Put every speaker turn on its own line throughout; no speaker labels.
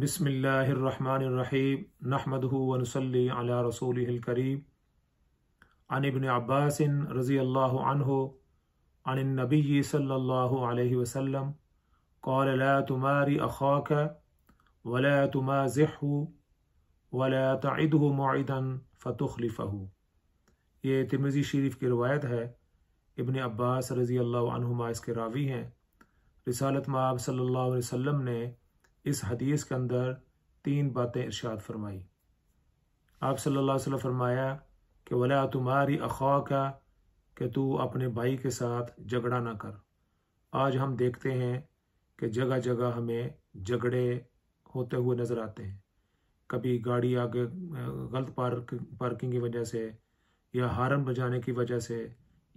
बसमीम नहमदनसली अला रसूल करीम अनबन अब्बासन रज़ी अल्लाह अन नबी सल्लल्लाहु अलैहि कौल तुम्हारी अखाक वला तुमा ज़िहु वला तदह मादन फ़तखलिफ़हु ये तिमजी शरीफ की रवायत है इबन अब्बास रज़ी अल्लाह इसके रावी हैं रिसालत माब सल्लल्लाहु अलैहि ने इस हदीस के अंदर तीन बातें इरशाद फरमाई आप सल्लल्लाहु अलैहि वसल्लम फरमाया कि वला तुम्हारी अखवा का कि तू अपने भाई के साथ झगड़ा ना कर आज हम देखते हैं कि जगह जगह हमें झगड़े होते हुए नज़र आते हैं कभी गाड़ी आगे गलत पार्क पार्किंग की वजह से या हारन बजाने की वजह से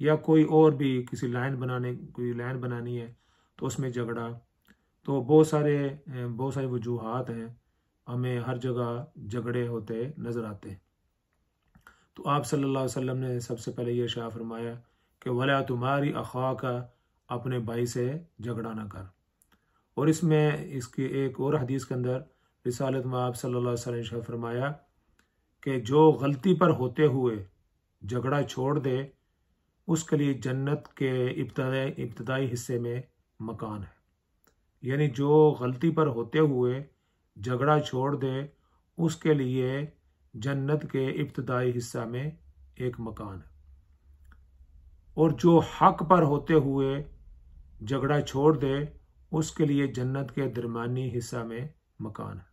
या कोई और भी किसी लाइन बनाने कोई लाइन बनानी है तो उसमें झगड़ा तो बहुत सारे बहुत सारे वजूहत हैं हमें हर जगह झगड़े होते नज़र आते हैं तो आप सल्लल्लाहु अलैहि वसल्लम ने सबसे पहले ये शाह फरमाया कि वला तुम्हारी अखा का अपने भाई से झगड़ा ना कर और इसमें इसकी एक और हदीस के अंदर रिसालत में आप सल्ला वसम ने शाह फरमाया कि जो गलती पर होते हुए झगड़ा छोड़ दे उसके लिए जन्नत के इब्तदाई हिस्से में मकान है यानी जो गलती पर होते हुए झगड़ा छोड़ दे उसके लिए जन्नत के इब्तदाई हिस्सा में एक मकान है और जो हक पर होते हुए झगड़ा छोड़ दे उसके लिए जन्नत के दरमानी हिस्सा में मकान है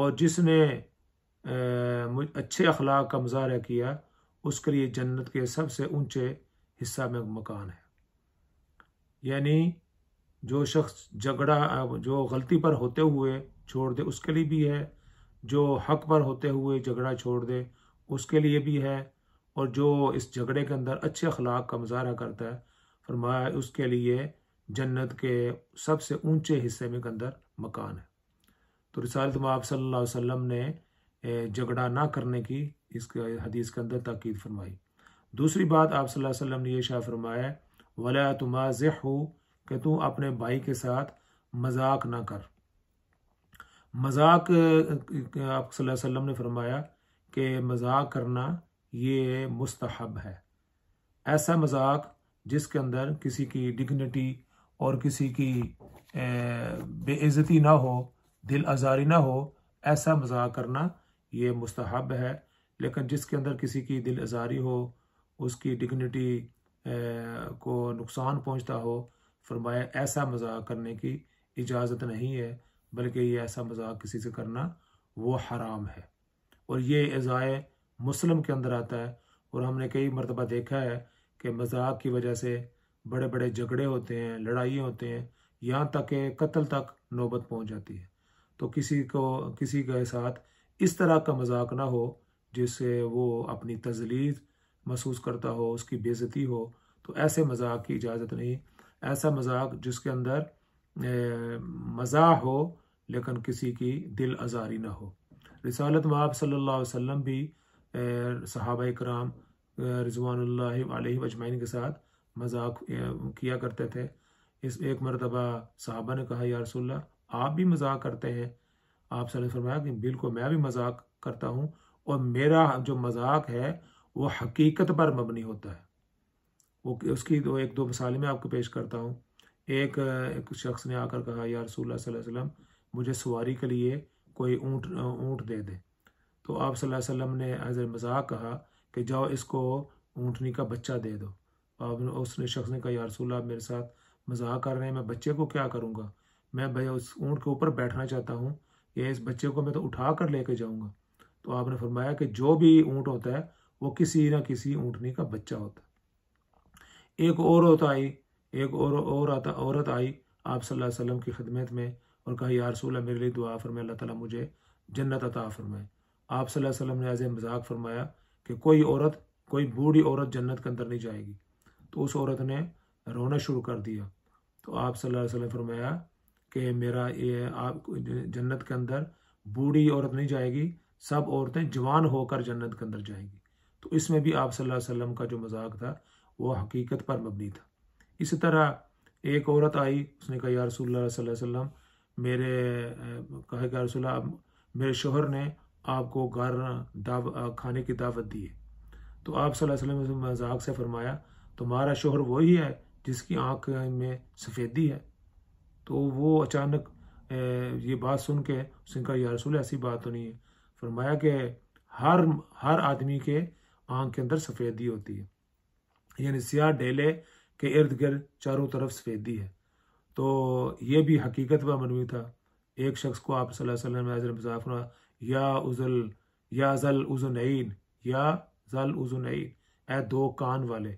और जिसने अच्छे अखलाक का मुजाहरा किया उसके लिए जन्नत के सबसे ऊंचे हिस्सा में मकान है यानी जो शख्स झगड़ा जो गलती पर होते हुए छोड़ दे उसके लिए भी है जो हक पर होते हुए झगड़ा छोड़ दे उसके लिए भी है और जो इस झगड़े के अंदर अच्छे अखलाक का मुजाहरा करता है फरमाया उसके लिए जन्नत के सबसे ऊंचे हिस्से में के अंदर मकान है तो रिसालत आप सल्ला वसम ने झगड़ा ना करने की इस हदीस के अंदर ताकीद फरमाई दूसरी बात आप सल्लल्लाहु अलैहि वसल्लम ने यह शाह फरमाया वला तुमा कि तू अपने भाई के साथ मजाक ना कर मजाक आप सल्लम ने फरमाया कि मजाक करना ये मुस्तहब है ऐसा मजाक जिसके अंदर किसी की डिग्निटी और किसी की बेइज्जती ना हो दिल आज़ारी ना हो ऐसा मजाक करना ये मुस्तहब है लेकिन जिसके अंदर किसी की दिल आज़ारी हो उसकी डिग्निटी को नुकसान पहुंचता हो फरमाया ऐसा मजाक करने की इजाज़त नहीं है बल्कि ये ऐसा मजाक किसी से करना वो हराम है और ये एज़ाए मुस्लिम के अंदर आता है और हमने कई मरतबा देखा है कि मजाक की वजह से बड़े बड़े झगड़े होते हैं लड़ाई होते हैं यहाँ तक के कत्ल तक नौबत पहुँच जाती है तो किसी को किसी के साथ इस तरह का मजाक ना हो जिससे वो अपनी तजलीज महसूस करता हो उसकी बेजती हो तो ऐसे मजाक की इजाज़त नहीं ऐसा मजाक जिसके अंदर मज़ा हो लेकिन किसी की दिल आज़ारी ना हो रिसालत माब सल्लल्लाहु अलैहि वसल्लम भी सहाबा कराम रिजवान अजमैन के साथ मजाक किया करते थे इस एक मरतबा साहबा ने कहा यारसोल्ला आप भी मजाक करते हैं आप सल फरमाया कि बिल्कुल मैं भी मजाक करता हूँ और मेरा जो मजाक है वो हकीकत पर मबनी होता है वो उसकी दो एक दो मिसालें मैं आपको पेश करता हूँ एक, एक शख्स ने आकर कहा या रसूल वसम मुझे सवारी के लिए कोई ऊँट ऊँट दे दे तो आप सल्लल्लाहु अलैहि वसल्लम ने हजर मजाक कहा कि जाओ इसको ऊँटनी का बच्चा दे दो अब उसने शख्स ने कहा या आप मेरे साथ मजाक कर रहे हैं मैं बच्चे को क्या करूँगा मैं भाई उस ऊँट के ऊपर बैठना चाहता हूँ या इस बच्चे को मैं तो उठा कर लेके जाऊँगा तो आपने फरमाया कि जो भी ऊँट होता है वो किसी ना किसी ऊँटनी का बच्चा होता है एक और औरत आई एक और और आता औरत आई आप सल्लल्लाहु अलैहि वसल्लम की खिदमत में और कहा यार रसूल मेरे लिए दुआ फरमाए अल्लाह ताला मुझे जन्नत अता फरमाए आप सल्लल्लाहु अलैहि वसल्लम ने आज मजाक फरमाया कि कोई औरत कोई बूढ़ी औरत जन्नत के अंदर नहीं जाएगी तो उस औरत ने रोना शुरू कर दिया तो आप सल्लल्लाहु अलैहि वसल्लम फरमाया कि मेरा ये आप जन्नत के अंदर बूढ़ी औरत नहीं जाएगी सब औरतें जवान होकर जन्नत के अंदर जाएंगी तो इसमें भी आप सल्लल्लाहु अलैहि वसल्लम का जो मजाक था वो हकीकत पर मबनी था इस तरह एक औरत आई उसने कहा या रसूल वसल्लम मेरे कहा कि रसूल मेरे शोहर ने आपको घर दाव खाने की दावत दी है तो आप वसल्लम ने मजाक से फरमाया तुम्हारा शोहर वही है जिसकी आंख में सफ़ेदी है तो वो अचानक ये बात सुन के उसने कहा यारसूल रसूल ऐसी बात तो नहीं है फरमाया कि हर हर आदमी के आंख के अंदर सफ़ेदी होती है यानी सियाह डेले के इर्द गिर्द चारों तरफ सफ़ेदी है तो ये भी हकीकत में मनवी था एक शख्स को आप सल्लल्लाहु या उजल या जल उजुनैन या जल उजुनैन ए दो कान वाले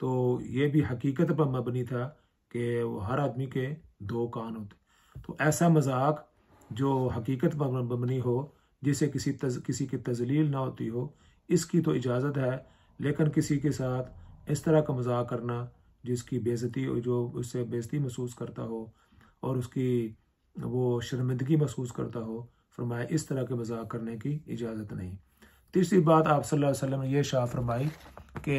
तो ये भी हकीकत पर मबनी था कि वो हर आदमी के दो कान होते तो ऐसा मजाक जो हकीकत पर मबनी हो जिसे किसी तज, किसी की तजलील ना होती हो इसकी तो इजाज़त है लेकिन किसी के साथ इस तरह का मजाक करना जिसकी बेजती जो उससे बेजती महसूस करता हो और उसकी वो शर्मिंदगी महसूस करता हो फरमाया इस तरह के मजाक करने की इजाज़त नहीं तीसरी बात आप सल्लल्लाहु अलैहि वसल्लम ने यह शाह फरमाई कि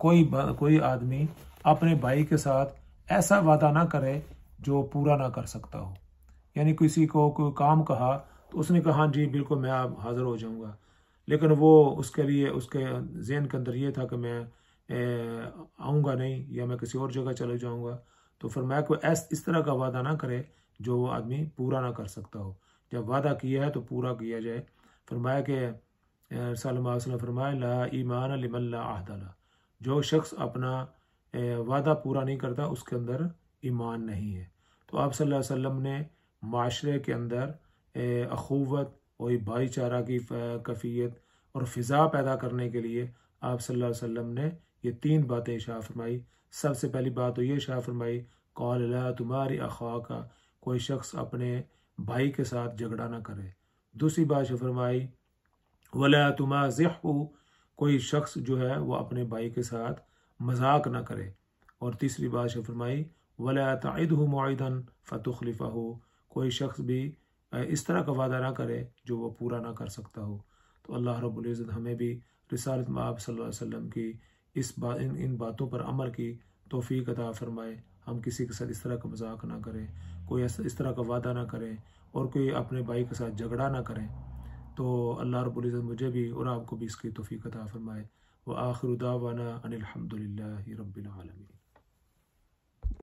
कोई कोई आदमी अपने भाई के साथ ऐसा वादा ना करे जो पूरा ना कर सकता हो यानी किसी को कोई काम कहा तो उसने कहा हाँ जी बिल्कुल मैं आप हाज़िर हो जाऊँगा लेकिन वो उसके लिए उसके जेन के अंदर ये था कि मैं आऊँगा नहीं या मैं किसी और जगह चले जाऊँगा तो फिर मैं कोई ऐस इस तरह का वादा ना करे जो वो आदमी पूरा ना कर सकता हो जब वादा किया है तो पूरा किया जाए फरमाया कि सल्लम फरमाया ला ईमान लिमल्ला आहदला जो शख्स अपना वादा पूरा नहीं करता उसके अंदर ईमान नहीं है तो आप सल्लल्लाहु अलैहि वसल्लम ने माशरे के अंदर अखूवत और भाईचारा की कफ़ीयत और फ़िज़ा पैदा करने के लिए आप सल्लल्लाहु अलैहि वसल्लम ने ये तीन बातें शाह फरमाई सबसे पहली बात तो ये शाह फरमाई कौल ला तुम्हारी अखवा का कोई शख्स अपने भाई के साथ झगड़ा ना करे दूसरी बात शाह फरमाई वला तुमा ज़िह कोई शख्स जो है वो अपने भाई के साथ मजाक ना करे और तीसरी बात शाह फरमाई वला तद हो मुआदन फ़तखलिफ़ा हो कोई शख्स भी इस तरह का वादा ना करे जो वो पूरा ना कर सकता हो तो अल्लाह रब्ज़त हमें भी रिसालत माब सल्लल्लाहु अलैहि वसल्लम की इस बा, इन, इन बातों पर अमल की तोफ़ी अदा फरमाए हम किसी के साथ इस तरह का मजाक ना करें कोई इस तरह का वादा ना करें और कोई अपने भाई के साथ झगड़ा ना करें तो अल्लाह रबुल्ज़त मुझे भी और आपको भी इसकी तोफ़ी अदा फरमाए व आखिर दावाना अनिलहमदिल्ला रबालमीन